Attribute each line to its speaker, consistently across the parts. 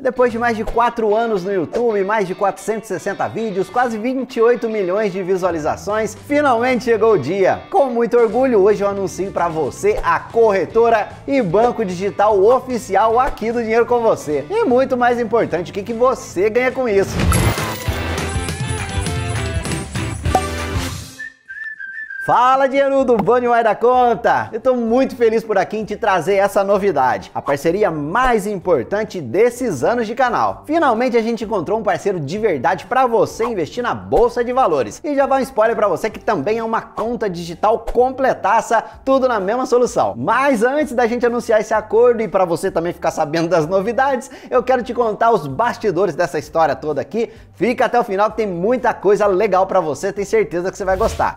Speaker 1: Depois de mais de 4 anos no YouTube, mais de 460 vídeos, quase 28 milhões de visualizações, finalmente chegou o dia. Com muito orgulho, hoje eu anuncio para você a corretora e banco digital oficial aqui do Dinheiro com Você. E muito mais importante, o que, que você ganha com isso? Fala, dinheirudo, Bunny Vai da Conta! Eu tô muito feliz por aqui em te trazer essa novidade, a parceria mais importante desses anos de canal. Finalmente a gente encontrou um parceiro de verdade para você investir na Bolsa de Valores. E já vai um spoiler para você que também é uma conta digital completaça, tudo na mesma solução. Mas antes da gente anunciar esse acordo e para você também ficar sabendo das novidades, eu quero te contar os bastidores dessa história toda aqui. Fica até o final que tem muita coisa legal para você, tenho certeza que você vai gostar.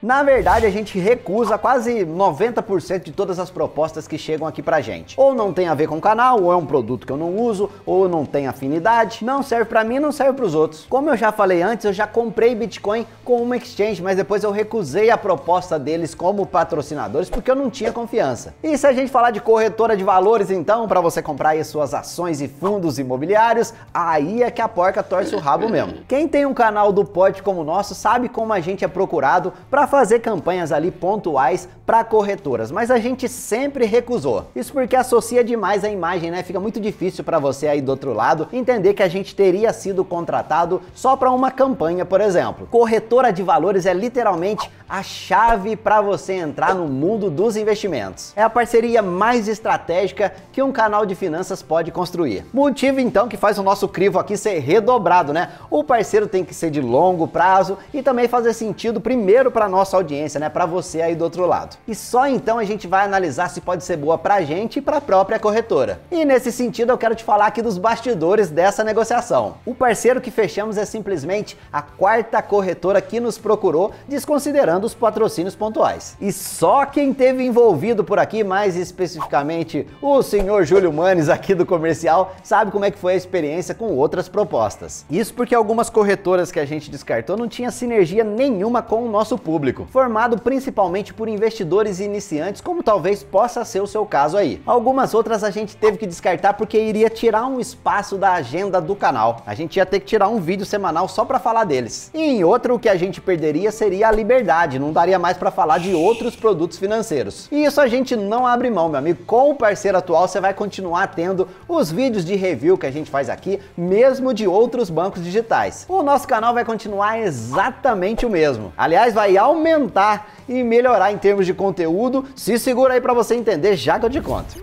Speaker 1: Na verdade, a gente recusa quase 90% de todas as propostas que chegam aqui pra gente. Ou não tem a ver com o canal, ou é um produto que eu não uso, ou não tem afinidade, não serve para mim, não serve para os outros. Como eu já falei antes, eu já comprei Bitcoin com uma exchange, mas depois eu recusei a proposta deles como patrocinadores porque eu não tinha confiança. E se a gente falar de corretora de valores então, para você comprar aí suas ações e fundos imobiliários, aí é que a porca torce o rabo mesmo. Quem tem um canal do pote como o nosso sabe como a gente é procurado para fazer campanhas ali pontuais para corretoras, mas a gente sempre recusou. Isso porque associa demais a imagem, né? Fica muito difícil para você aí do outro lado entender que a gente teria sido contratado só para uma campanha, por exemplo. Corretora de valores é literalmente a chave para você entrar no mundo dos investimentos. É a parceria mais estratégica que um canal de finanças pode construir. Motivo então que faz o nosso crivo aqui ser redobrado, né? O parceiro tem que ser de longo prazo e também fazer sentido primeiro para nós nossa audiência, né, para você aí do outro lado. E só então a gente vai analisar se pode ser boa para a gente e para a própria corretora. E nesse sentido eu quero te falar aqui dos bastidores dessa negociação. O parceiro que fechamos é simplesmente a quarta corretora que nos procurou, desconsiderando os patrocínios pontuais. E só quem teve envolvido por aqui, mais especificamente o senhor Júlio Manes aqui do comercial, sabe como é que foi a experiência com outras propostas. Isso porque algumas corretoras que a gente descartou não tinha sinergia nenhuma com o nosso público público, formado principalmente por investidores iniciantes, como talvez possa ser o seu caso aí. Algumas outras a gente teve que descartar porque iria tirar um espaço da agenda do canal. A gente ia ter que tirar um vídeo semanal só para falar deles. E em outro, o que a gente perderia seria a liberdade, não daria mais para falar de outros produtos financeiros. E isso a gente não abre mão, meu amigo. Com o parceiro atual, você vai continuar tendo os vídeos de review que a gente faz aqui, mesmo de outros bancos digitais. O nosso canal vai continuar exatamente o mesmo. Aliás, vai aumentar aumentar e melhorar em termos de conteúdo. Se segura aí para você entender já que eu te conto.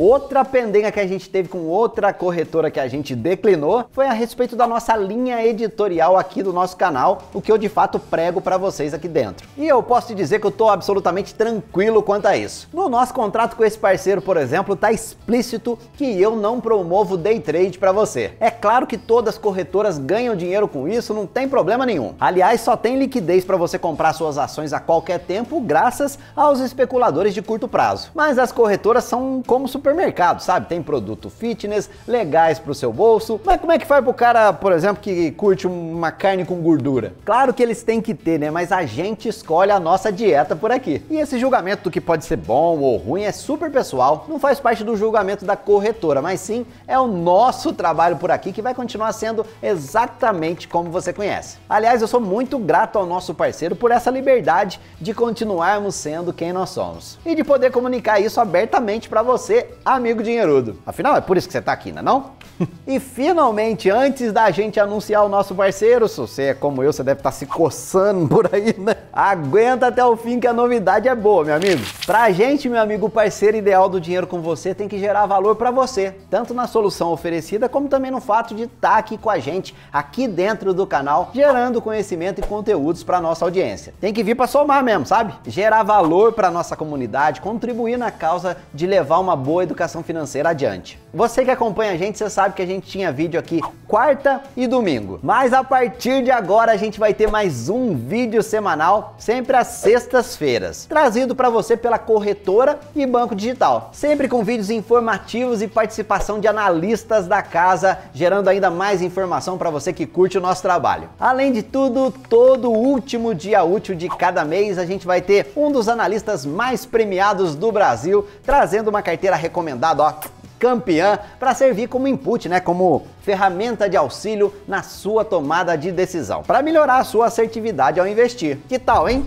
Speaker 1: Outra pendenga que a gente teve com outra corretora que a gente declinou foi a respeito da nossa linha editorial aqui do nosso canal, o que eu de fato prego para vocês aqui dentro. E eu posso te dizer que eu tô absolutamente tranquilo quanto a isso. No nosso contrato com esse parceiro, por exemplo, tá explícito que eu não promovo day trade para você. É claro que todas as corretoras ganham dinheiro com isso, não tem problema nenhum. Aliás, só tem liquidez para você comprar suas ações a qualquer tempo graças aos especuladores de curto prazo. Mas as corretoras são como super supermercado, sabe? Tem produto fitness, legais pro seu bolso. Mas como é que faz pro cara, por exemplo, que curte uma carne com gordura? Claro que eles têm que ter, né? Mas a gente escolhe a nossa dieta por aqui. E esse julgamento do que pode ser bom ou ruim é super pessoal, não faz parte do julgamento da corretora, mas sim é o nosso trabalho por aqui que vai continuar sendo exatamente como você conhece. Aliás, eu sou muito grato ao nosso parceiro por essa liberdade de continuarmos sendo quem nós somos e de poder comunicar isso abertamente para você amigo dinheirudo. Afinal, é por isso que você tá aqui, não é não? e finalmente, antes da gente anunciar o nosso parceiro, se você é como eu, você deve estar tá se coçando por aí, né? Aguenta até o fim que a novidade é boa, meu amigo. Pra gente, meu amigo, o parceiro ideal do dinheiro com você tem que gerar valor para você, tanto na solução oferecida como também no fato de estar tá aqui com a gente, aqui dentro do canal, gerando conhecimento e conteúdos para nossa audiência. Tem que vir para somar mesmo, sabe? Gerar valor para nossa comunidade, contribuir na causa de levar uma boa educação financeira adiante. Você que acompanha a gente, você sabe que a gente tinha vídeo aqui quarta e domingo. Mas a partir de agora a gente vai ter mais um vídeo semanal, sempre às sextas-feiras, trazido para você pela corretora e banco digital. Sempre com vídeos informativos e participação de analistas da casa, gerando ainda mais informação para você que curte o nosso trabalho. Além de tudo, todo último dia útil de cada mês a gente vai ter um dos analistas mais premiados do Brasil, trazendo uma carteira recomendada, ó campeã para servir como input, né, como ferramenta de auxílio na sua tomada de decisão, para melhorar a sua assertividade ao investir. Que tal, hein?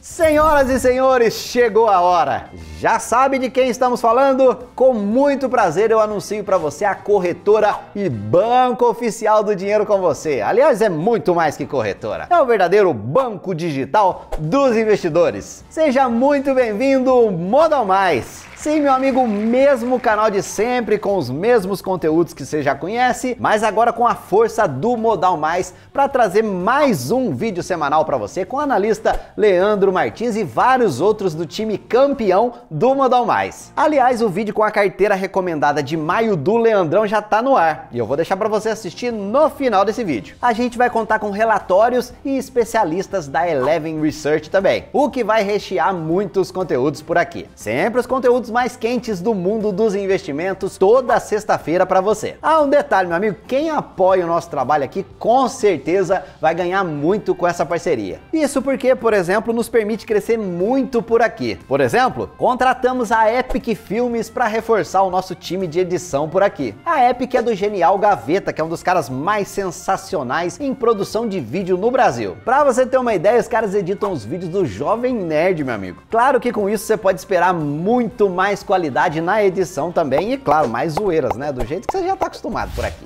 Speaker 1: Senhoras e senhores, chegou a hora já sabe de quem estamos falando? Com muito prazer eu anuncio para você a corretora e banco oficial do dinheiro com você. Aliás, é muito mais que corretora. É o verdadeiro banco digital dos investidores. Seja muito bem-vindo, Modal Mais. Sim, meu amigo, mesmo canal de sempre, com os mesmos conteúdos que você já conhece, mas agora com a força do Modal Mais para trazer mais um vídeo semanal para você com o analista Leandro Martins e vários outros do time campeão do Modal Mais. Aliás, o vídeo com a carteira recomendada de maio do Leandrão já tá no ar e eu vou deixar para você assistir no final desse vídeo. A gente vai contar com relatórios e especialistas da Eleven Research também, o que vai rechear muitos conteúdos por aqui. Sempre os conteúdos mais quentes do mundo dos investimentos toda sexta-feira para você. Ah, um detalhe, meu amigo, quem apoia o nosso trabalho aqui com certeza vai ganhar muito com essa parceria. Isso porque, por exemplo, nos permite crescer muito por aqui. Por exemplo, com Contratamos a Epic Filmes para reforçar o nosso time de edição por aqui. A Epic é do genial Gaveta, que é um dos caras mais sensacionais em produção de vídeo no Brasil. Para você ter uma ideia, os caras editam os vídeos do Jovem Nerd, meu amigo. Claro que com isso você pode esperar muito mais qualidade na edição também e, claro, mais zoeiras, né? Do jeito que você já está acostumado por aqui.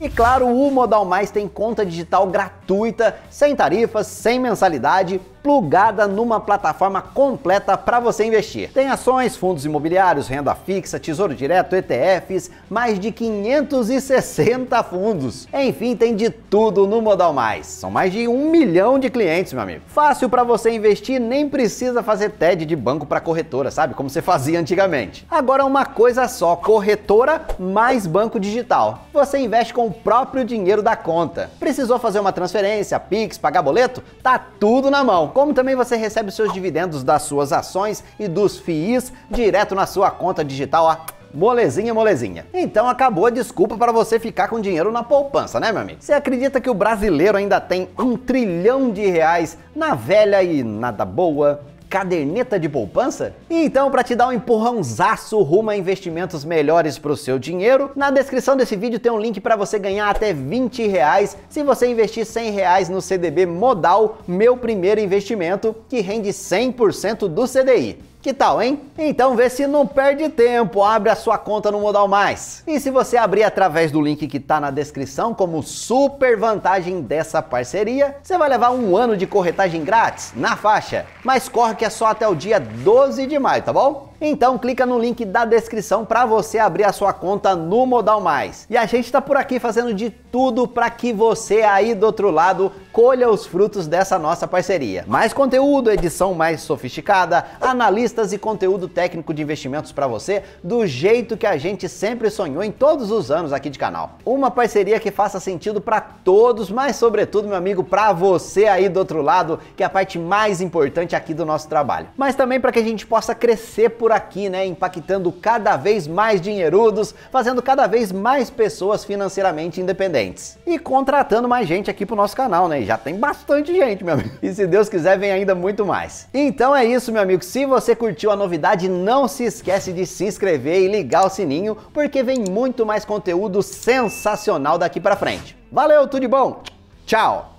Speaker 1: E claro, o Modal Mais tem conta digital gratuita, sem tarifas, sem mensalidade plugada numa plataforma completa para você investir. Tem ações, fundos imobiliários, renda fixa, tesouro direto, ETFs, mais de 560 fundos. Enfim, tem de tudo no Modal Mais. São mais de um milhão de clientes, meu amigo. Fácil para você investir, nem precisa fazer TED de banco para corretora, sabe? Como você fazia antigamente. Agora uma coisa só, corretora mais banco digital. Você investe com o próprio dinheiro da conta. Precisou fazer uma transferência, Pix, pagar boleto? Tá tudo na mão como também você recebe os seus dividendos das suas ações e dos FIIs direto na sua conta digital, ó. Molezinha, molezinha. Então acabou a desculpa para você ficar com dinheiro na poupança, né, meu amigo? Você acredita que o brasileiro ainda tem um trilhão de reais na velha e nada boa? caderneta de poupança? Então, para te dar um empurrãozaço rumo a investimentos melhores para o seu dinheiro, na descrição desse vídeo tem um link para você ganhar até 20 reais se você investir 100 reais no CDB Modal, meu primeiro investimento, que rende 100% do CDI. Que tal, hein? Então vê se não perde tempo, abre a sua conta no Modal Mais. E se você abrir através do link que tá na descrição como super vantagem dessa parceria, você vai levar um ano de corretagem grátis na faixa. Mas corre que é só até o dia 12 de maio, tá bom? Então clica no link da descrição para você abrir a sua conta no Modal Mais. E a gente está por aqui fazendo de tudo para que você aí do outro lado colha os frutos dessa nossa parceria. Mais conteúdo, edição mais sofisticada, analistas e conteúdo técnico de investimentos para você do jeito que a gente sempre sonhou em todos os anos aqui de canal. Uma parceria que faça sentido para todos, mas sobretudo, meu amigo, para você aí do outro lado, que é a parte mais importante aqui do nosso trabalho. Mas também para que a gente possa crescer por por aqui, né, impactando cada vez mais dinheirudos, fazendo cada vez mais pessoas financeiramente independentes. E contratando mais gente aqui pro nosso canal, né? Já tem bastante gente, meu amigo. E se Deus quiser, vem ainda muito mais. Então é isso, meu amigo. Se você curtiu a novidade, não se esquece de se inscrever e ligar o sininho, porque vem muito mais conteúdo sensacional daqui pra frente. Valeu, tudo de bom? Tchau!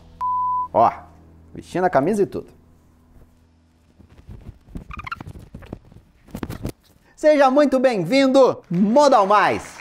Speaker 1: Ó, vestindo a camisa e tudo. Seja muito bem-vindo, Modal Mais!